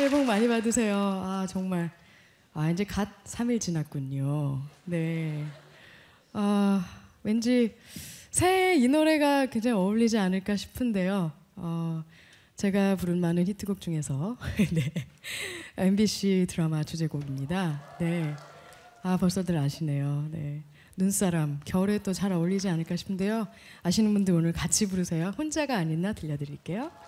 새해 복 많이 받으세요. 아, 정말. 아, 이제 갓 3일 지났군요. 네. 아, 왠지 새해 이 노래가 굉장히 어울리지 않을까 싶은데요. 어, 제가 부른 많은 히트곡 중에서 네. MBC 드라마 주제곡입니다. 네. 아, 벌써들 아시네요. 네. 눈사람 겨울에 또 잘 어울리지 않을까 싶은데요. 아시는 분들 오늘 같이 부르세요. 혼자가 아닌 나 들려드릴게요.